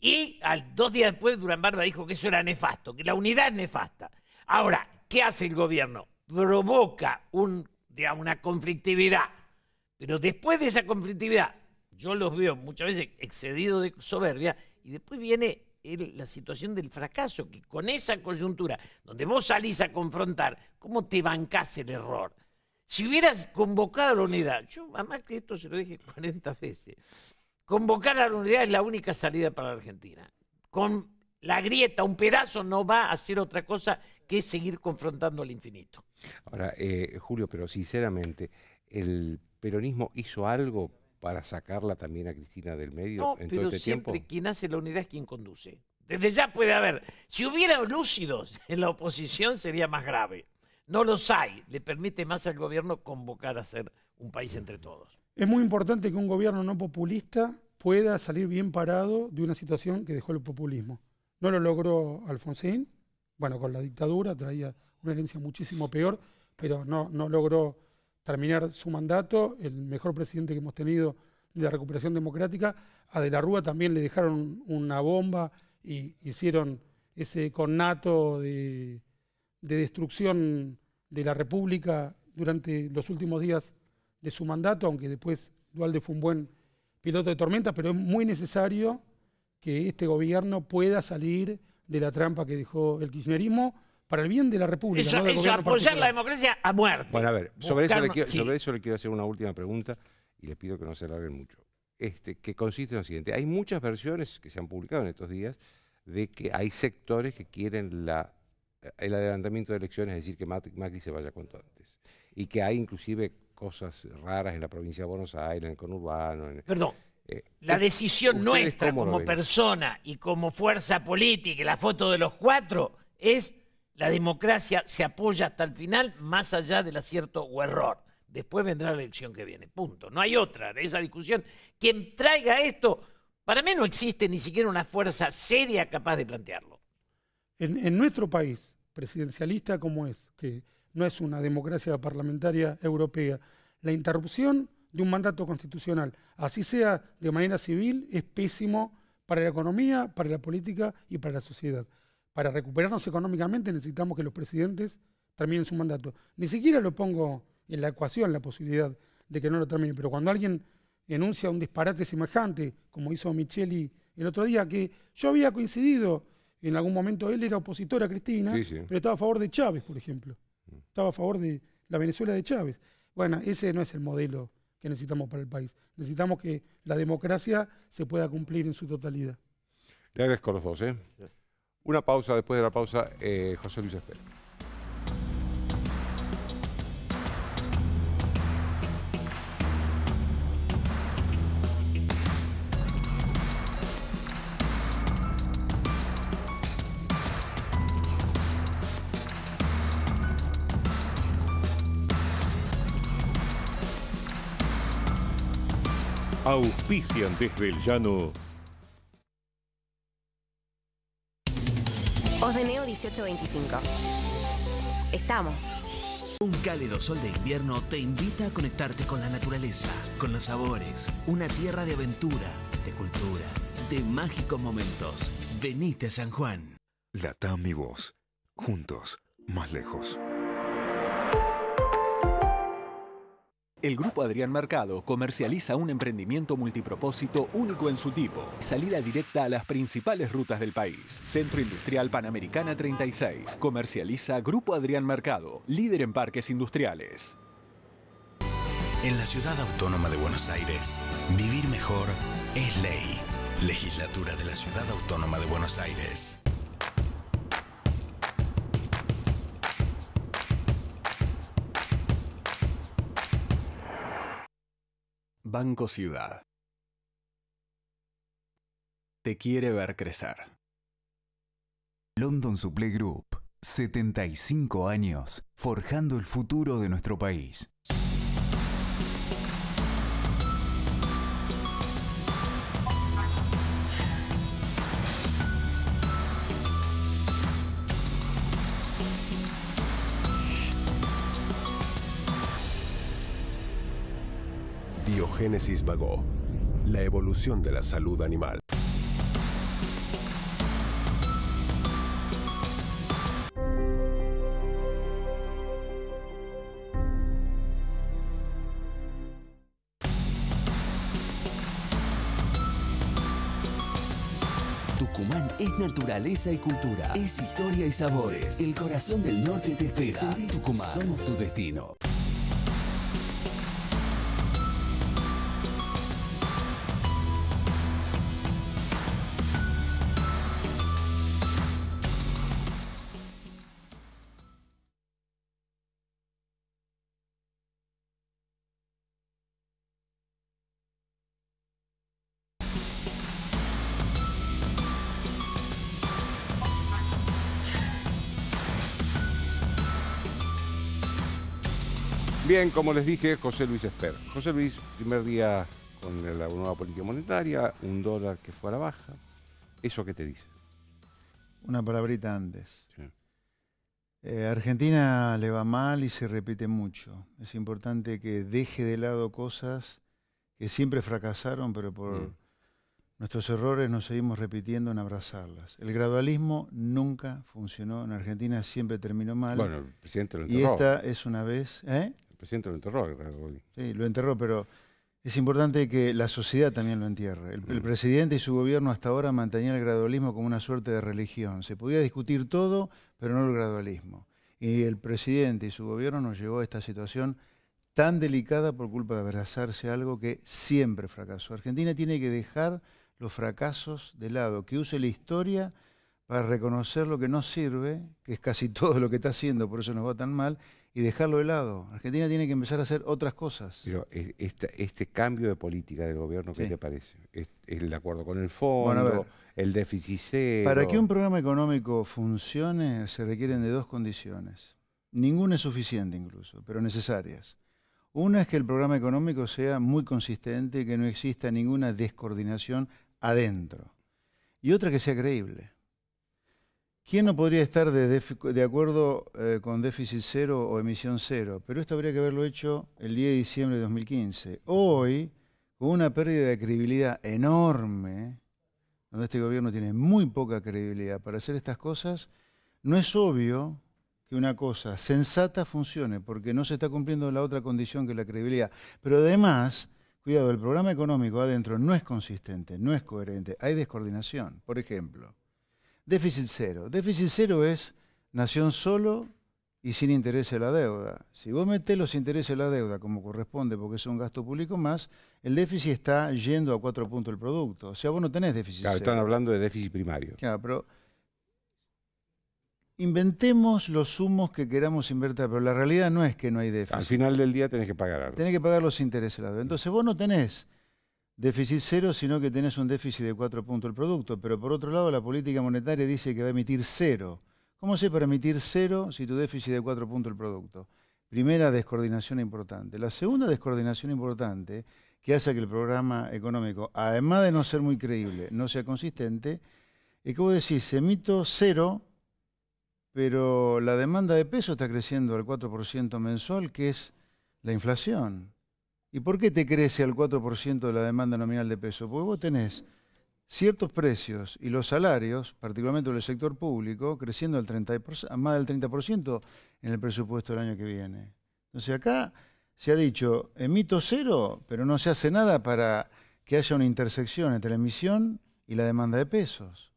y al, dos días después Durán Barba dijo que eso era nefasto, que la unidad es nefasta. Ahora, ¿qué hace el gobierno? Provoca una conflictividad. Pero después de esa conflictividad, yo los veo muchas veces excedido de soberbia y después viene la situación del fracaso, que con esa coyuntura, donde vos salís a confrontar, ¿cómo te bancás el error? Si hubieras convocado a la unidad, yo además que esto se lo dije 40 [LAUGHS] veces, convocar a la unidad es la única salida para la Argentina. Con la grieta, un pedazo no va a hacer otra cosa que seguir confrontando al infinito. Ahora, eh, Julio, pero sinceramente, ¿el peronismo hizo algo para sacarla también a Cristina del medio no, en pero este siempre quien hace la unidad es quien conduce. Desde ya puede haber. Si hubiera lúcidos [LAUGHS] en la oposición sería más grave. No los hay. Le permite más al gobierno convocar a ser un país entre todos. Es muy importante que un gobierno no populista pueda salir bien parado de una situación que dejó el populismo. No lo logró Alfonsín, bueno, con la dictadura traía una herencia muchísimo peor, pero no, no logró terminar su mandato, el mejor presidente que hemos tenido de la recuperación democrática. A De la Rúa también le dejaron una bomba y hicieron ese connato de, destrucción de la República durante los últimos días de su mandato, aunque después Dualde fue un buen piloto de tormenta, pero es muy necesario que este gobierno pueda salir de la trampa que dejó el kirchnerismo para el bien de la República. Eso, no apoyar la democracia a muerte. Bueno, a ver, sobre, eso le quiero, hacer una última pregunta y les pido que no se larguen mucho. Este, que consiste en lo siguiente. Hay muchas versiones que se han publicado en estos días de que hay sectores que quieren eh, el adelantamiento de elecciones, es decir, que Macri se vaya cuanto antes. Y que hay inclusive cosas raras en la provincia de Buenos Aires, en el conurbano. Perdón. Eh, la eh, decisión nuestra como persona y como fuerza política, la foto de los cuatro, es la democracia se apoya hasta el final, más allá del acierto o error. Después vendrá la elección que viene, punto. No hay otra, de esa discusión. Quien traiga esto, para mí no existe ni siquiera una fuerza seria capaz de plantearlo. en nuestro país, presidencialista como es, que no es una democracia parlamentaria europea, la interrupción de un mandato constitucional, así sea de manera civil, es pésimo para la economía, para la política y para la sociedad para recuperarnos económicamente necesitamos que los presidentes terminen su mandato. Ni siquiera lo pongo en la ecuación la posibilidad de que no lo termine, pero cuando alguien enuncia un disparate semejante, como hizo Micheli el otro día, que yo había coincidido, en algún momento él era opositor a Cristina, pero estaba a favor de Chávez, por ejemplo. Mm. Estaba a favor de la Venezuela de Chávez. Bueno, ese no es el modelo que necesitamos para el país. Necesitamos que la democracia se pueda cumplir en su totalidad. Le agradezco a los dos. ¿eh? Una pausa, después de la pausa, eh, José Luis Espera. Auspician desde el llano Reneo 1825. Estamos. Un cálido sol de invierno te invita a conectarte con la naturaleza, con los sabores, una tierra de aventura, de cultura, de mágicos momentos. Venite a San Juan. La mi voz. Juntos, más lejos. El grupo Adrián Mercado comercializa un emprendimiento multipropósito único en su tipo. Salida directa a las principales rutas del país. Centro Industrial Panamericana 36. Comercializa Grupo Adrián Mercado, líder en parques industriales. En la ciudad autónoma de Buenos Aires, vivir mejor es ley. Legislatura de la Ciudad Autónoma de Buenos Aires. Banco Ciudad. Te quiere ver crecer. London Supply Group, 75 años, forjando el futuro de nuestro país. génesis Vagó, la evolución de la salud animal. Tucumán es naturaleza y cultura, es historia y sabores. El corazón del norte te espera. Tucumán, somos tu destino. como les dije, José Luis Esper. José Luis, primer día con la nueva política monetaria, un dólar que fue a la baja. ¿Eso qué te dice? Una palabrita antes. Sí. Eh, Argentina le va mal y se repite mucho. Es importante que deje de lado cosas que siempre fracasaron, pero por mm. nuestros errores nos seguimos repitiendo en abrazarlas. El gradualismo nunca funcionó en Argentina, siempre terminó mal. Bueno, el presidente lo enterró. Y esta es una vez... ¿eh? presidente lo enterró. Sí, lo enterró, pero es importante que la sociedad también lo entierre. El, mm. presidente y su gobierno hasta ahora mantenían el gradualismo como una suerte de religión. Se podía discutir todo, pero no el gradualismo. Y el presidente y su gobierno nos llevó a esta situación tan delicada por culpa de abrazarse a algo que siempre fracasó. Argentina tiene que dejar los fracasos de lado, que use la historia para reconocer lo que no sirve, que es casi [LAUGHS] todo lo que está haciendo, por eso nos va tan mal, y dejarlo de lado. Argentina tiene que empezar a hacer otras cosas. Pero este cambio de política del gobierno, ¿qué te parece? el acuerdo con el fondo, el déficit cero. Para que un programa económico funcione se requieren de dos condiciones. Ninguna es suficiente incluso, pero necesarias. Una es que el programa económico sea muy consistente y que no exista ninguna descoordinación adentro. Y otra que sea creíble. ¿Quién no podría estar de, acuerdo eh, con déficit cero o emisión cero? Pero esto habría que haberlo hecho el 10 de diciembre de 2015. Hoy, con una pérdida de credibilidad enorme, donde este gobierno tiene muy poca credibilidad para hacer estas cosas, no es obvio que una cosa sensata funcione, porque no se está cumpliendo la otra condición que la credibilidad. Pero además, cuidado, el programa económico adentro no es consistente, no es coherente, hay descoordinación. Por ejemplo, Déficit cero. Déficit cero es nación solo y sin interés de la deuda. Si vos metés los intereses de la deuda como corresponde, porque es un gasto público más, el déficit está yendo a cuatro puntos el producto. O sea, vos no tenés déficit claro, Están hablando de déficit primario. Claro, pero inventemos los sumos que queramos invertir, pero la realidad no es que no hay déficit. Al final del día tenés que pagar algo. Tenés que pagar los intereses de la deuda. Entonces vos no tenés déficit cero, sino que tenés un déficit de 4 puntos el producto. Pero por otro lado, la política monetaria dice que va a emitir cero. ¿Cómo se para emitir cero si tu déficit de cuatro puntos el producto? Primera descoordinación importante. La segunda descoordinación importante que hace que el programa económico, además de no ser muy creíble, no sea consistente, es que vos decís, emito cero, pero la demanda de peso está creciendo al 4% mensual, que es la inflación. ¿Y por qué te crece al 4% de la demanda nominal de peso? Porque vos tenés ciertos precios y los salarios, particularmente el sector público, creciendo al 30%, más del 30% en el presupuesto del año que viene. Entonces acá se ha dicho, emito cero, pero no se hace nada para que haya una intersección entre la emisión y la demanda de pesos,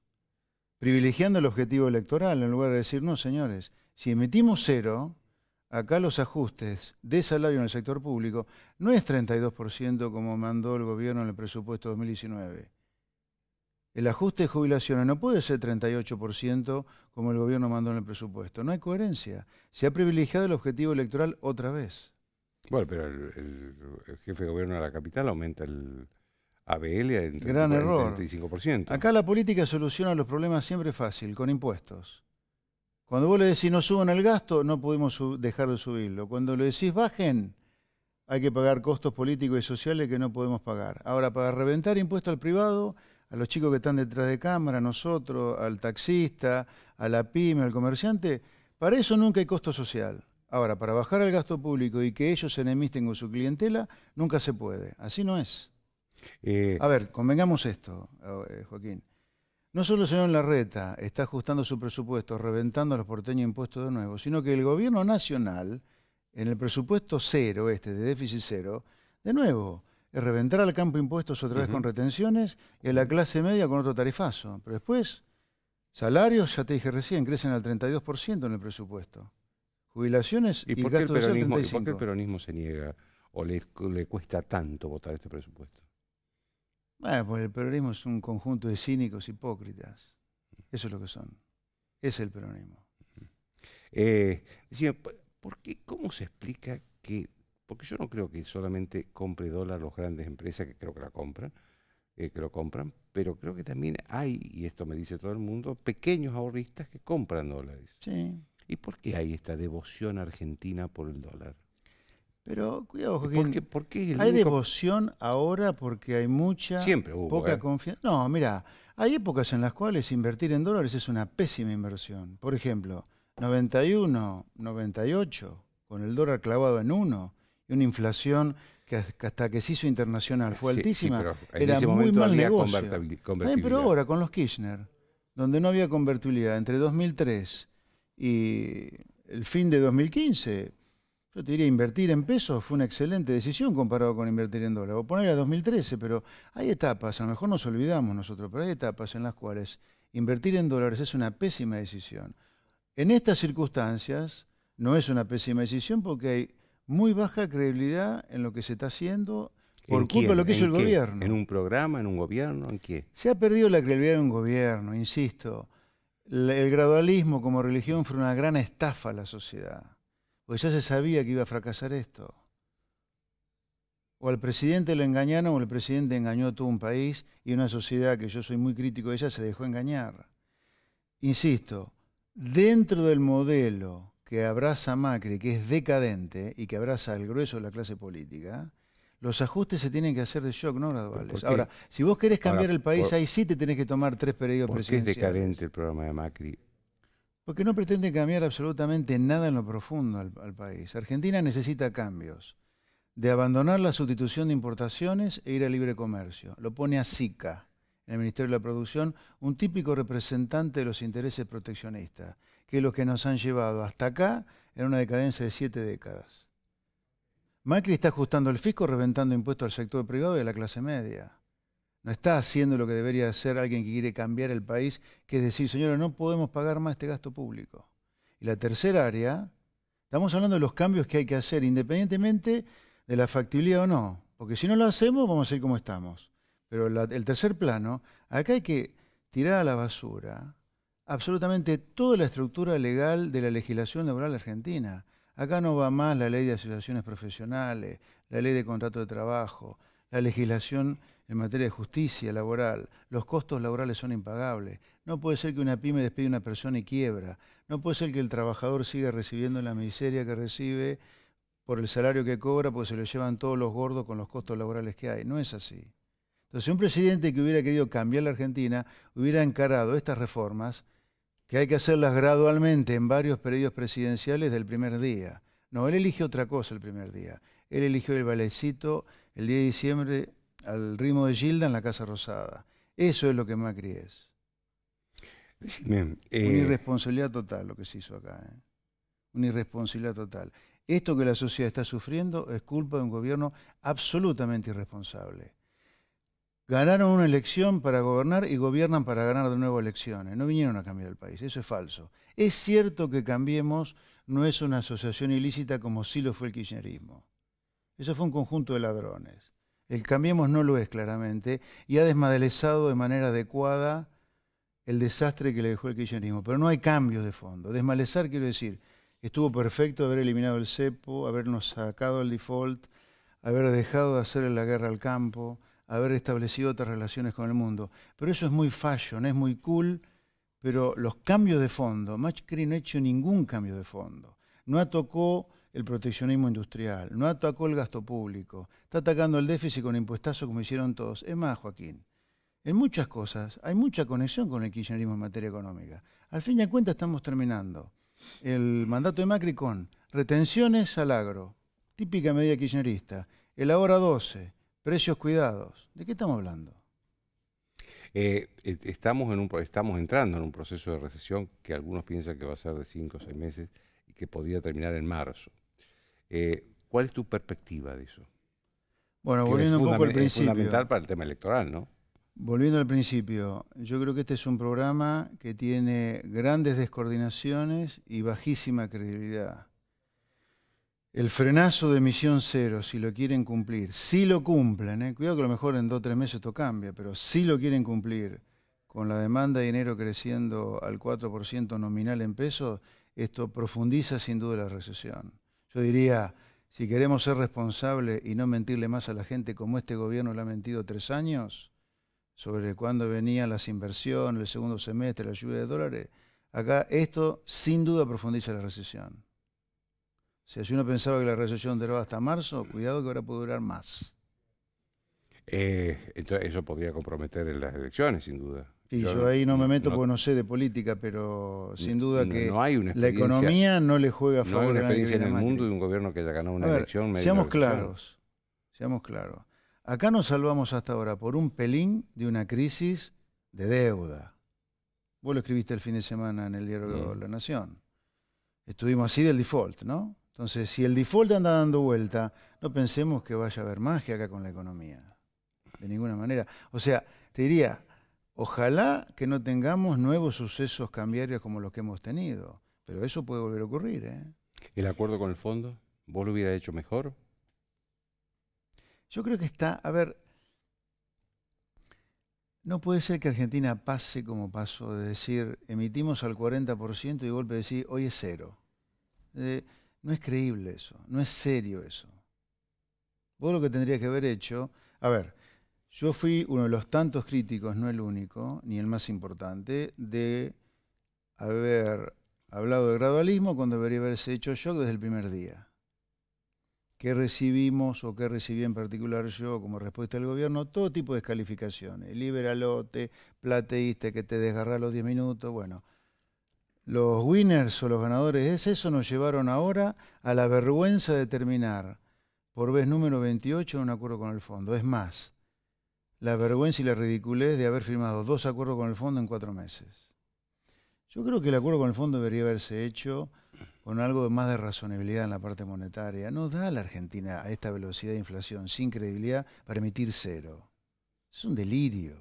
privilegiando el objetivo electoral en lugar de decir, no, señores, si emitimos cero, acá los ajustes de salario en el sector público no es 32% como mandó el gobierno en el presupuesto 2019. El ajuste de jubilaciones no puede ser 38% como el gobierno mandó en el presupuesto. No hay coherencia. Se ha privilegiado el objetivo electoral otra vez. Bueno, pero el, jefe de gobierno de la capital aumenta el ABL en 35%. Acá la política soluciona los problemas siempre fácil, con impuestos. Cuando vos le decís no suban el gasto, no pudimos dejar de subirlo. Cuando le decís bajen, hay que pagar costos políticos y sociales que no podemos pagar. Ahora, para reventar impuestos al privado, a los chicos que están detrás de cámara, a nosotros, al taxista, a la pyme, al comerciante, para eso nunca hay costo social. Ahora, para bajar el gasto público y que ellos se enemisten con su clientela, nunca se puede. Así no es. Eh, a ver, convengamos esto, eh, Joaquín. No solo el señor Larreta está ajustando su presupuesto, reventando los porteños impuestos de nuevo, sino que el gobierno nacional, en el presupuesto cero, este de déficit cero, de nuevo, es reventar al campo impuestos otra vez con retenciones y a la clase media con otro tarifazo. Pero después, salarios, ya te dije recién, crecen al 32% en el presupuesto. Jubilaciones y, gastos el peronismo, por qué el peronismo se niega o le cuesta tanto votar este presupuesto? Bueno, pues el peronismo es un conjunto de cínicos hipócritas. Eso es lo que son. Es el peronismo. Mm. Eh, ¿por qué, ¿cómo se explica que.? Porque yo no creo que solamente compre dólar los grandes empresas, que creo que la compran, eh, que lo compran, pero creo que también hay, y esto me dice todo el mundo, pequeños ahorristas que compran dólares. ¿Y por qué hay esta devoción argentina por el dólar? Pero cuidado, Joaquín. ¿Por qué, porque hay devoción ahora porque hay mucha poca ¿eh? confianza. No, mira, hay épocas en las cuales invertir en dólares es una pésima inversión. Por ejemplo, 91, 98, con el dólar clavado en uno y una inflación que hasta que se hizo internacional fue altísima, era muy mal negocio. pero ahora con los Kirchner, donde no había convertibilidad entre 2003 y el fin de 2015 yo te diría, invertir en pesos fue una excelente decisión comparado con invertir en dólares. O poner a 2013, pero hay etapas, a lo mejor nos olvidamos nosotros, pero hay etapas en las cuales invertir en dólares es una pésima decisión. En estas circunstancias no es una pésima decisión porque hay muy baja credibilidad en lo que se está haciendo por culpa de lo que hizo el gobierno. ¿En un programa, en un gobierno, en qué? Se ha perdido la credibilidad de un gobierno, insisto. El gradualismo como religión fue una gran estafa a la sociedad pues ya se sabía que iba a fracasar esto. O al presidente lo engañaron o el presidente engañó a todo un país y una sociedad que yo soy muy crítico de ella se dejó engañar. Insisto, dentro del modelo que abraza Macri, que es decadente y que abraza al grueso de la clase política, los ajustes se tienen que hacer de shock, no graduales. Ahora, si vos querés cambiar el país, ahí sí te tenés que tomar tres periodos presidenciales. ¿Por es decadente el programa de Macri? Porque no pretende cambiar absolutamente nada en lo profundo al, país. Argentina necesita cambios. De abandonar la sustitución de importaciones e ir al libre comercio. Lo pone a SICA, en el Ministerio de la Producción, un típico representante de los intereses proteccionistas, que es lo que nos han llevado hasta acá en una decadencia de siete décadas. Macri está ajustando el fisco, reventando impuestos al sector privado y a la clase media. No está haciendo lo que debería hacer alguien que quiere cambiar el país, que es decir, señora, no podemos pagar más este gasto público. Y la tercera área, estamos hablando de los cambios que hay que hacer, independientemente de la factibilidad o no. Porque si no lo hacemos, vamos a ir como estamos. Pero el tercer plano, acá hay que tirar a la basura absolutamente toda la estructura legal de la legislación laboral argentina. Acá no va más la ley de asociaciones profesionales, la ley de contrato de trabajo, la legislación en materia de justicia laboral, los costos laborales son impagables. No puede ser que una pyme despide a una persona y quiebra. No puede ser que el trabajador siga recibiendo la miseria que recibe por el salario que cobra, porque se lo llevan todos los gordos con los costos laborales que hay. No es así. Entonces, un presidente que hubiera querido cambiar la Argentina hubiera encarado estas reformas, que hay que hacerlas gradualmente en varios periodos presidenciales del primer día. No, él eligió otra cosa el primer día. Él eligió el valecito el día de diciembre al ritmo de Gilda en la Casa Rosada. Eso es lo que Macri es. Una eh, irresponsabilidad total lo que se hizo acá. Eh. Una irresponsabilidad total. Esto que la sociedad está sufriendo es culpa de un gobierno absolutamente irresponsable. Ganaron una elección para gobernar y gobiernan para ganar de nuevo elecciones. No vinieron a cambiar el país, eso es falso. Es cierto que Cambiemos no es una asociación ilícita como sí lo fue el kirchnerismo. Eso fue un conjunto de ladrones. El Cambiemos no lo es claramente y ha desmadelezado de manera adecuada el desastre que le dejó el kirchnerismo. Pero no hay cambios de fondo. Desmalezar quiero decir, estuvo perfecto haber eliminado el cepo, habernos sacado el default, haber dejado de hacer la guerra al campo, haber establecido otras relaciones con el mundo. Pero eso es muy fashion, es muy cool, pero los cambios de fondo, Macri no ha hecho ningún cambio de fondo. No ha tocado el proteccionismo industrial, no atacó el gasto público, está atacando el déficit con impuestazo como hicieron todos. Es más, Joaquín, en muchas cosas hay mucha conexión con el kirchnerismo en materia económica. Al fin y al cuenta estamos terminando el mandato de Macri con retenciones al agro, típica medida kirchnerista, el ahora 12, precios cuidados. ¿De qué estamos hablando? Eh, eh, estamos, en un, estamos entrando en un proceso de recesión que algunos piensan que va a ser de 5 o 6 meses y que podría terminar en marzo. Eh, ¿Cuál es tu perspectiva de eso? Bueno, volviendo un poco al principio. Es fundamental para el tema electoral, ¿no? Volviendo al principio, yo creo que este es un programa que tiene grandes descoordinaciones y bajísima credibilidad. El frenazo de emisión cero, si lo quieren cumplir, si lo cumplen, ¿eh? cuidado que a lo mejor en dos o tres meses esto cambia, pero si lo quieren cumplir, con la demanda de dinero creciendo al 4% nominal en pesos, esto profundiza sin duda la recesión. Yo diría, si queremos ser responsables y no mentirle más a la gente como este gobierno le ha mentido tres años, sobre cuándo venían las inversiones, el segundo semestre, la lluvia de dólares, acá esto sin duda profundiza la recesión. O sea, si uno pensaba que la recesión duraba hasta marzo, cuidado que ahora puede durar más. Eh, entonces eso podría comprometer las elecciones, sin duda. Y yo, ahí no me meto porque no sé de política, pero sin duda que la economía no le juega a favor. No hay una experiencia en el mundo de un gobierno que haya ganado una elección. Seamos claros, seamos claros. Acá nos salvamos hasta ahora por un pelín de una crisis de deuda. Vos lo escribiste el fin de semana en el diario de mm. La Nación. Estuvimos así del default, ¿no? Entonces, si el default anda dando vuelta, no pensemos que vaya a haber magia acá con la economía. De ninguna manera. O sea, te diría, Ojalá que no tengamos nuevos sucesos cambiarios como los que hemos tenido, pero eso puede volver a ocurrir. ¿eh? ¿El acuerdo con el fondo? ¿Vos lo hubiera hecho mejor? Yo creo que está, a ver, no puede ser que Argentina pase como pasó, de decir, emitimos al 40% y golpe decir, hoy es cero. Eh, no es creíble eso, no es serio eso. Vos lo que tendrías que haber hecho, a ver, yo fui uno de los tantos críticos, no el único, ni el más importante, de haber hablado de gradualismo cuando debería haberse hecho yo desde el primer día. ¿Qué recibimos o qué recibí en particular yo como respuesta del gobierno? Todo tipo de descalificaciones. Liberalote, plateíste, que te desgarra los 10 minutos. Bueno, los winners o los ganadores es eso nos llevaron ahora a la vergüenza de terminar por vez número 28 en un acuerdo con el fondo. Es más, la vergüenza y la ridiculez de haber firmado dos acuerdos con el fondo en cuatro meses. Yo creo que el acuerdo con el fondo debería haberse hecho con algo más de razonabilidad en la parte monetaria. No da a la Argentina a esta velocidad de inflación sin credibilidad para emitir cero. Es un delirio,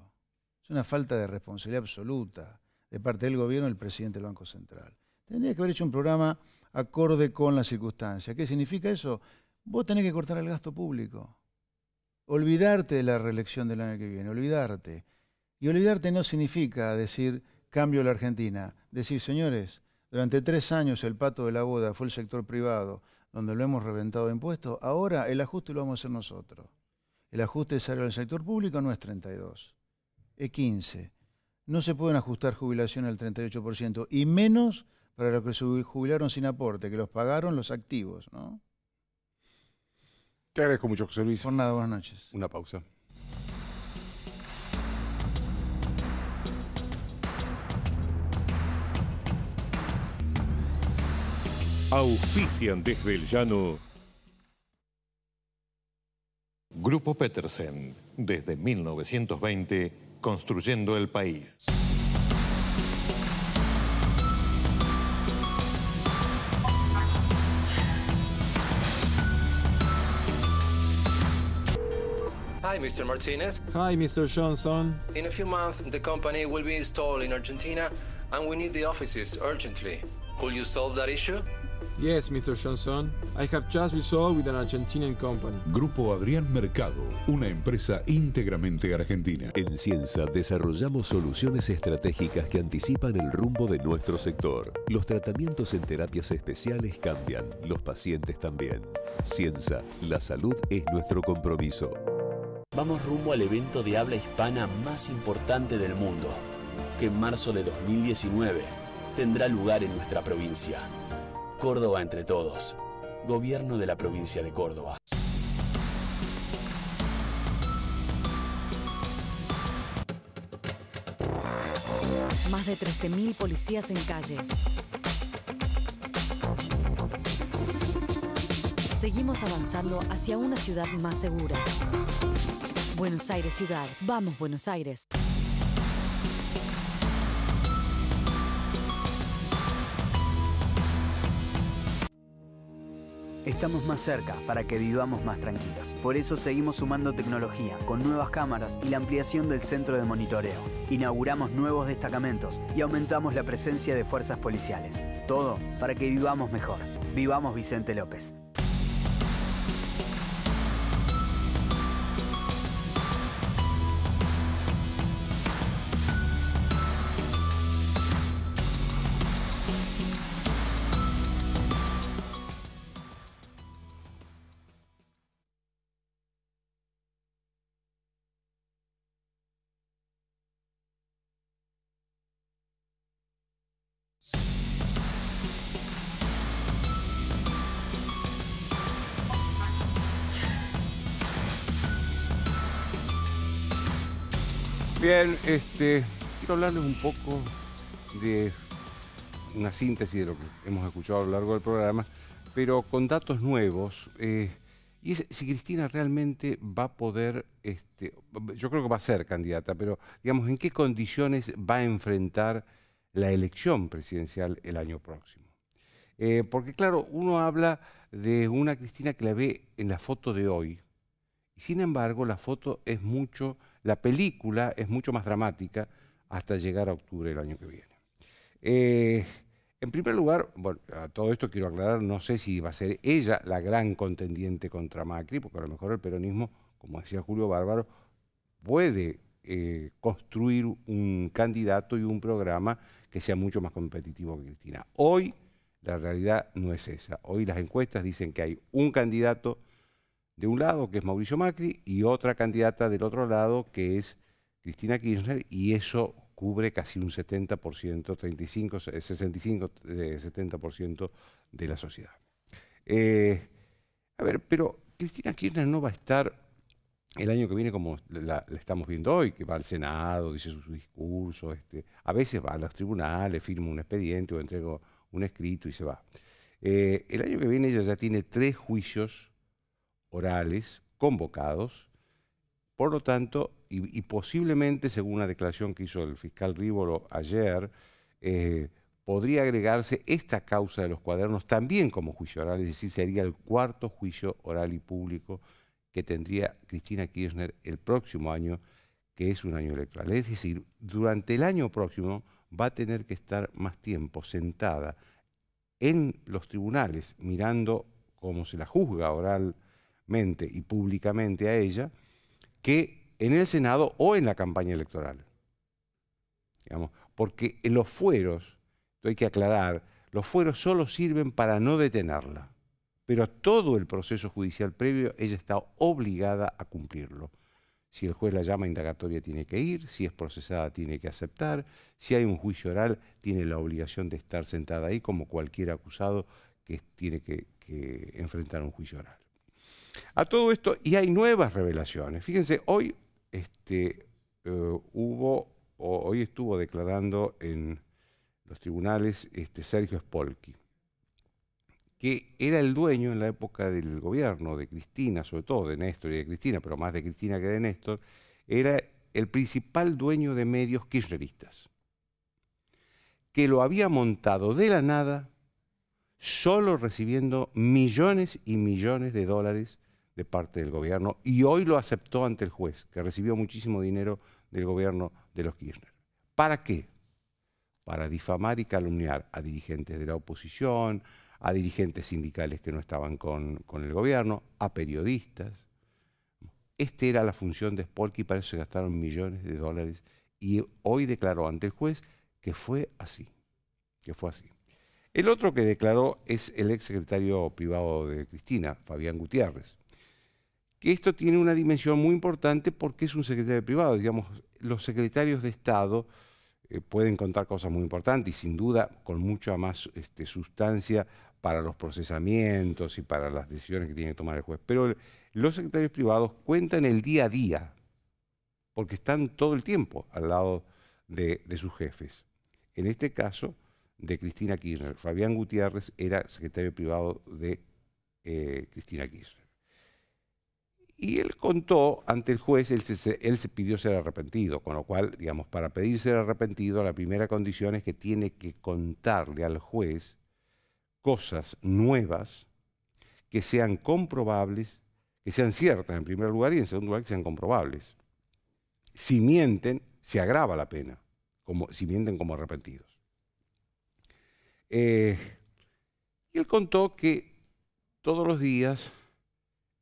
es una falta de responsabilidad absoluta de parte del gobierno y del presidente del Banco Central. Tendría que haber hecho un programa acorde con las circunstancias. ¿Qué significa eso? Vos tenés que cortar el gasto público olvidarte de la reelección del año que viene, olvidarte. Y olvidarte no significa decir cambio la Argentina, decir señores, durante tres años el pato de la boda fue el sector privado, donde lo hemos reventado de impuestos, ahora el ajuste lo vamos a hacer nosotros. El ajuste de salario del sector público no es 32, es 15. No se pueden ajustar jubilaciones al 38%, y menos para los que se jubilaron sin aporte, que los pagaron los activos, ¿no? Te agradezco mucho, José servicio. Por nada, buenas noches. Una pausa. Auspician desde el llano. Grupo Petersen, desde 1920, construyendo el país. Mr. Martinez. Hi, Mr. Johnson. In a few months, the company will be installed in Argentina and we need the offices urgently. Could you solve that issue? Yes, Mr. Johnson. I have just resolved with an Argentinian company. Grupo Adrián Mercado, una empresa íntegramente argentina. En Cienza desarrollamos soluciones estratégicas que anticipan el rumbo de nuestro sector. Los tratamientos en terapias especiales cambian, los pacientes también. Cienza, la salud es nuestro compromiso vamos rumbo al evento de habla hispana más importante del mundo, que en marzo de 2019 tendrá lugar en nuestra provincia. Córdoba entre todos. Gobierno de la provincia de Córdoba. Más de 13.000 policías en calle. seguimos avanzando hacia una ciudad más segura. Buenos Aires Ciudad. Vamos, Buenos Aires. Estamos más cerca para que vivamos más tranquilas. Por eso seguimos sumando tecnología con nuevas cámaras y la ampliación del centro de monitoreo. Inauguramos nuevos destacamentos y aumentamos la presencia de fuerzas policiales. Todo para que vivamos mejor. Vivamos Vicente López. Bueno, este, quiero hablarles un poco de una síntesis de lo que hemos escuchado a lo largo del programa, pero con datos nuevos. Eh, y es, si Cristina realmente va a poder, este, yo creo que va a ser candidata, pero digamos, ¿en qué condiciones va a enfrentar la elección presidencial el año próximo? Eh, porque claro, uno habla de una Cristina que la ve en la foto de hoy, y sin embargo la foto es mucho la película es mucho más dramática hasta llegar a octubre del año que viene. Eh, en primer lugar, a todo esto quiero aclarar, no sé si va a ser ella la gran contendiente contra Macri, porque a lo mejor el peronismo, como decía Julio Bárbaro, puede eh, construir un candidato y un programa que sea mucho más competitivo que Cristina. Hoy la realidad no es esa. Hoy las encuestas dicen que hay un candidato de un lado, que es Mauricio Macri, y otra candidata del otro lado, que es Cristina Kirchner, y eso cubre casi un 70%, 35, 65, 70% de la sociedad. Eh, a ver, pero Cristina Kirchner no va a estar el año que viene como la, estamos viendo hoy, que va al Senado, dice su discurso, este, a veces va a los tribunales, firma un expediente o entrega un escrito y se va. Eh, el año que viene ella ya tiene tres juicios orales convocados. Por lo tanto, y, posiblemente, según una declaración que hizo el fiscal Rívolo ayer, eh, podría agregarse esta causa de los cuadernos también como juicio oral, es decir, sería el cuarto juicio oral y público que tendría Cristina Kirchner el próximo año, que es un año electoral. Es decir, durante el año próximo va a tener que estar más tiempo sentada en los tribunales mirando cómo se la juzga oral y públicamente a ella que en el Senado o en la campaña electoral. Digamos, porque los fueros, esto hay que aclarar, los fueros solo sirven para no detenerla, pero todo el proceso judicial previo ella está obligada a cumplirlo. Si el juez la llama a indagatoria tiene que ir, si es procesada tiene que aceptar, si hay un juicio oral tiene la obligación de estar sentada ahí como cualquier acusado que tiene que enfrentar un juicio oral. A todo esto, y hay nuevas revelaciones. Fíjense, hoy este, eh, hubo, hoy estuvo declarando en los tribunales este, Sergio Spolky, que era el dueño en la época del gobierno de Cristina, sobre todo de Néstor y de Cristina, pero más de Cristina que de Néstor, era el principal dueño de medios kirchneristas, que lo había montado de la nada, solo recibiendo millones y millones de dólares de parte del gobierno y hoy lo aceptó ante el juez, que recibió muchísimo dinero del gobierno de los Kirchner. ¿Para qué? Para difamar y calumniar a dirigentes de la oposición, a dirigentes sindicales que no estaban con, el gobierno, a periodistas. Esta era la función de Spolky y para eso se gastaron millones de dólares y hoy declaró ante el juez que fue así, que fue así. El otro que declaró es el ex secretario privado de Cristina, Fabián Gutiérrez esto tiene una dimensión muy importante porque es un secretario privado. Digamos, los secretarios de Estado eh, pueden contar cosas muy importantes y sin duda con mucha más este, sustancia para los procesamientos y para las decisiones que tiene que tomar el juez. Pero los secretarios privados cuentan el día a día, porque están todo el tiempo al lado de, sus jefes. En este caso, de Cristina Kirchner. Fabián Gutiérrez era secretario privado de eh, Cristina Kirchner. Y él contó ante el juez, él se, pidió ser arrepentido, con lo cual, digamos, para pedir ser arrepentido, la primera condición es que tiene que contarle al juez cosas nuevas que sean comprobables, que sean ciertas en primer lugar y en segundo lugar que sean comprobables. Si mienten, se agrava la pena, como, si mienten como arrepentidos. Eh, y él contó que todos los días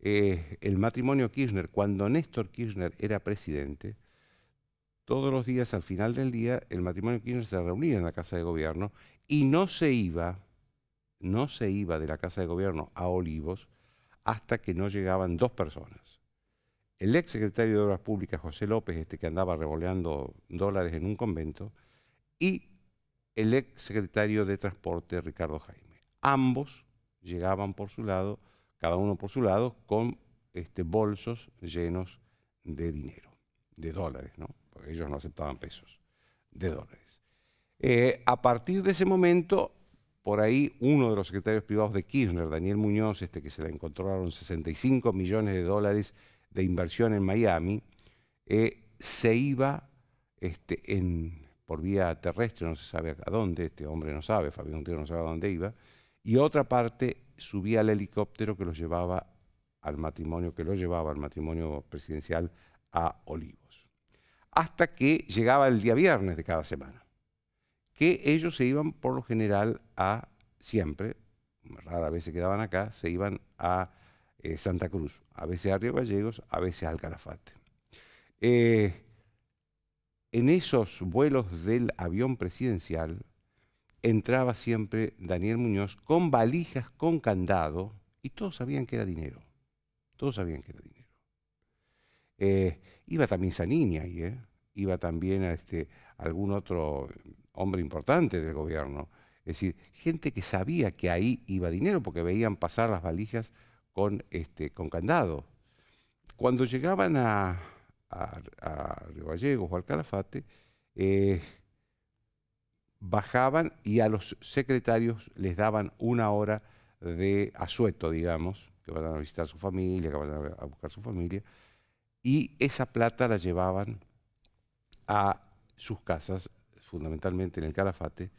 eh, el matrimonio Kirchner, cuando Néstor Kirchner era presidente, todos los días al final del día el matrimonio Kirchner se reunía en la Casa de Gobierno y no se iba, no se iba de la Casa de Gobierno a Olivos hasta que no llegaban dos personas. El ex secretario de Obras Públicas, José López, este que andaba revoleando dólares en un convento, y el ex secretario de Transporte, Ricardo Jaime. Ambos llegaban por su lado cada uno por su lado, con este, bolsos llenos de dinero, de dólares, ¿no? Porque ellos no aceptaban pesos, de dólares. Eh, a partir de ese momento, por ahí uno de los secretarios privados de Kirchner, Daniel Muñoz, este que se le encontraron 65 millones de dólares de inversión en Miami, eh, se iba este, en, por vía terrestre, no se sabe a dónde, este hombre no sabe, Fabián Montero no sabe a dónde iba, y otra parte subía al helicóptero que los llevaba al matrimonio, que los llevaba al matrimonio presidencial a Olivos. Hasta que llegaba el día viernes de cada semana, que ellos se iban por lo general a siempre, rara vez se quedaban acá, se iban a eh, Santa Cruz, a veces a Río Gallegos, a veces al Calafate. Eh, en esos vuelos del avión presidencial, entraba siempre Daniel Muñoz con valijas, con candado, y todos sabían que era dinero. Todos sabían que era dinero. Eh, iba también Zanini ahí, ¿eh? iba también a este, algún otro hombre importante del gobierno. Es decir, gente que sabía que ahí iba dinero porque veían pasar las valijas con, este, con candado. Cuando llegaban a, Río Gallegos o al Calafate, eh, bajaban y a los secretarios les daban una hora de asueto, digamos, que van a visitar su familia, que van a buscar a su familia, y esa plata la llevaban a sus casas, fundamentalmente en el Calafate,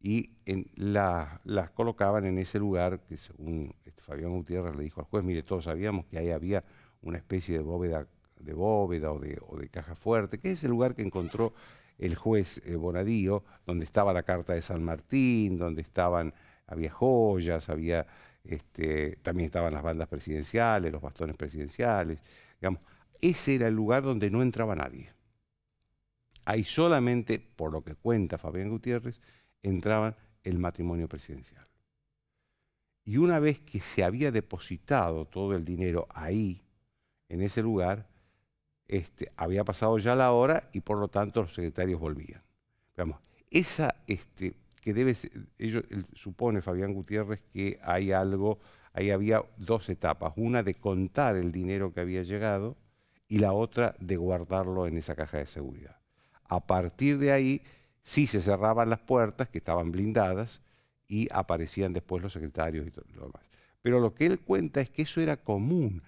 y la, las colocaban en ese lugar que según este Fabián Gutiérrez le dijo al juez, mire, todos sabíamos que ahí había una especie de bóveda, de bóveda o, de, o de caja fuerte, que es el lugar que encontró el juez eh, Bonadío, donde estaba la Carta de San Martín, donde estaban, había joyas, había, este, también estaban las bandas presidenciales, los bastones presidenciales. Digamos, ese era el lugar donde no entraba nadie. Ahí solamente, por lo que cuenta Fabián Gutiérrez, entraba el matrimonio presidencial. Y una vez que se había depositado todo el dinero ahí, en ese lugar, este, había pasado ya la hora y por lo tanto los secretarios volvían. Digamos, esa este, que debe ser, ellos, supone Fabián Gutiérrez que hay algo, ahí había dos etapas, una de contar el dinero que había llegado y la otra de guardarlo en esa caja de seguridad. A partir de ahí sí se cerraban las puertas que estaban blindadas y aparecían después los secretarios y todo lo demás. Pero lo que él cuenta es que eso era común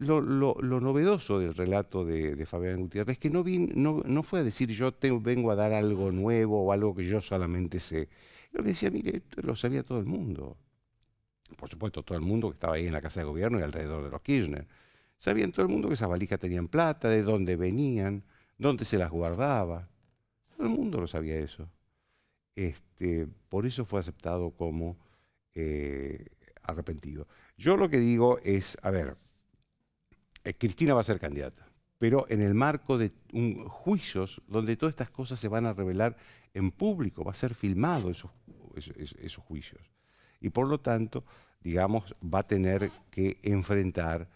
lo, novedoso del relato de, Fabián Gutiérrez es que no, no, fue a decir yo vengo a dar algo nuevo o algo que yo solamente sé. Lo que decía, mire, esto lo sabía todo el mundo. Por supuesto, todo el mundo que estaba ahí en la Casa de Gobierno y alrededor de los Kirchner. Sabían todo el mundo que esas valijas tenían plata, de dónde venían, dónde se las guardaba. Todo el mundo lo sabía eso. Este, por eso fue aceptado como eh, arrepentido. Yo lo que digo es, a ver, eh, Cristina va a ser candidata, pero en el marco de un, juicios donde todas estas cosas se van a revelar en público, va a ser filmado esos, esos, juicios. Y por lo tanto, digamos, va a tener que enfrentar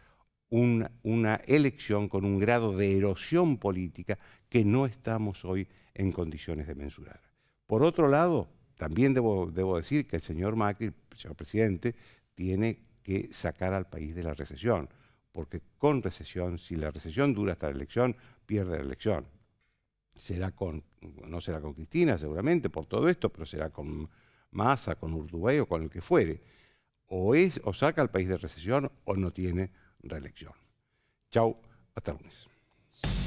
una, elección con un grado de erosión política que no estamos hoy en condiciones de mensurar. Por otro lado, también debo, debo, decir que el señor Macri, señor presidente, tiene que sacar al país de la recesión porque con recesión, si la recesión dura hasta la elección, pierde la elección. Será con, no será con Cristina seguramente por todo esto, pero será con Massa, con Uruguay o con el que fuere. O, es, o saca al país de recesión o no tiene reelección. Chau, hasta lunes.